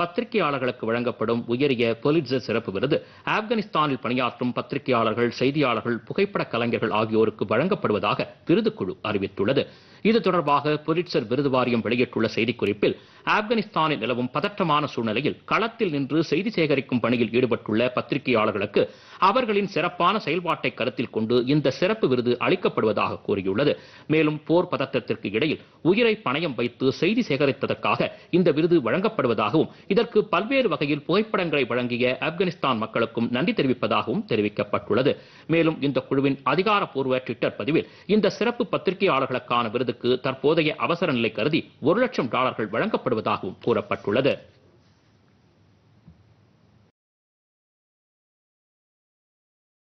பத்திரிகையாளர்களுக்கு வழங்கப்படும் உயரிய பொலிட்ஸர் சிறப்பு விருது ஆப்கானிஸ்தானில் பணியாற்றும் பத்திரிகையாளர்கள் செய்தியாளர்கள் புகைப்பட கலைஞர்கள் ஆகியோருக்கு வழங்கப்படுவதாக விருதுக்குழு அறிவித்துள்ளது இது தொடர்பாக பொலிட்சர் விருது வாரியம் வெளியிட்டுள்ள செய்திக்குறிப்பில் ஆப்கானிஸ்தானில் நிலவும் பதற்றமான சூழ்நிலையில் களத்தில் நின்று செய்தி சேகரிக்கும் பணியில் ஈடுபட்டுள்ள பத்திரிகையாளர்களுக்கு அவர்களின் சிறப்பான செயல்பாட்டை கருத்தில் கொண்டு இந்த சிறப்பு விருது அளிக்கப்படுவதாக கூறியுள்ளது மேலும் போர் பதற்றத்திற்கு இடையில் உயிரை பணயம் வைத்து செய்தி சேகரித்ததற்காக இந்த விருது வழங்கப்படுவதாகவும் இதற்கு பல்வேறு வகையில் புகைப்படங்களை வழங்கிய ஆப்கானிஸ்தான் மக்களுக்கும் நன்றி தெரிவிப்பதாகவும் தெரிவிக்கப்பட்டுள்ளது மேலும் இந்த குழுவின் அதிகாரப்பூர்வ ட்விட்டர் பதிவில் இந்த சிறப்பு பத்திரிகையாளர்களுக்கான விருதுக்கு தற்போதைய அவசர நிலை கருதி ஒரு லட்சம் டாலர்கள் வழங்கப்படுவதாகவும் கூறப்பட்டுள்ளது